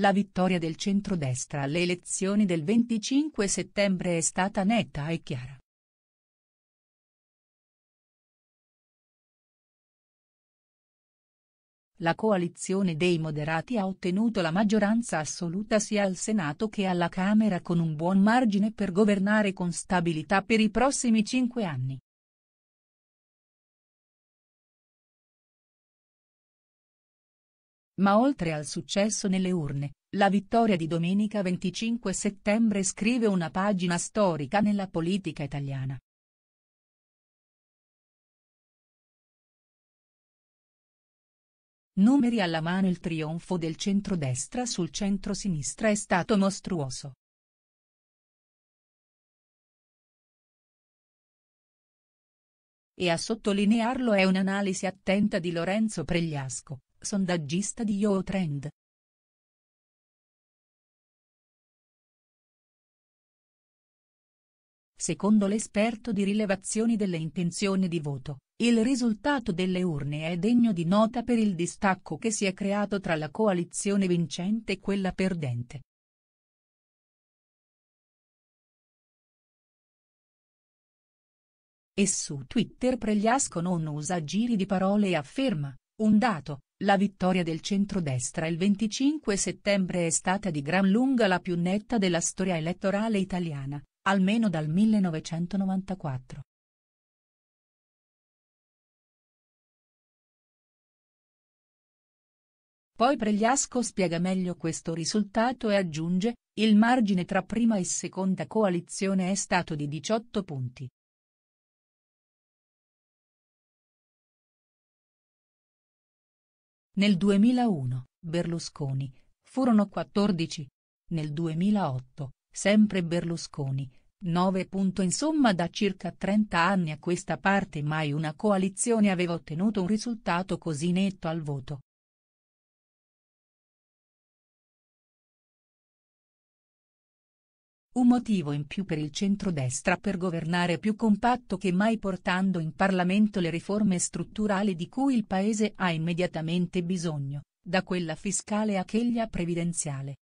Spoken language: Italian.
La vittoria del centrodestra alle elezioni del 25 settembre è stata netta e chiara. La coalizione dei moderati ha ottenuto la maggioranza assoluta sia al Senato che alla Camera con un buon margine per governare con stabilità per i prossimi cinque anni. Ma oltre al successo nelle urne, la vittoria di domenica 25 settembre scrive una pagina storica nella politica italiana. Numeri alla mano il trionfo del centrodestra sul centro-sinistra è stato mostruoso. E a sottolinearlo è un'analisi attenta di Lorenzo Pregliasco, Sondaggista di YoTrend. Secondo l'esperto di rilevazioni delle intenzioni di voto, il risultato delle urne è degno di nota per il distacco che si è creato tra la coalizione vincente e quella perdente. E su Twitter Pregliasco non usa giri di parole e afferma, un dato, la vittoria del centrodestra il 25 settembre è stata di gran lunga la più netta della storia elettorale italiana, almeno dal 1994. Poi Pregliasco spiega meglio questo risultato e aggiunge, il margine tra prima e seconda coalizione è stato di 18 punti, Nel 2001, Berlusconi, furono 14. Nel 2008, sempre Berlusconi, 9. Insomma da circa 30 anni a questa parte mai una coalizione aveva ottenuto un risultato così netto al voto. Un motivo in più per il centrodestra per governare più compatto che mai portando in Parlamento le riforme strutturali di cui il Paese ha immediatamente bisogno, da quella fiscale a quella previdenziale,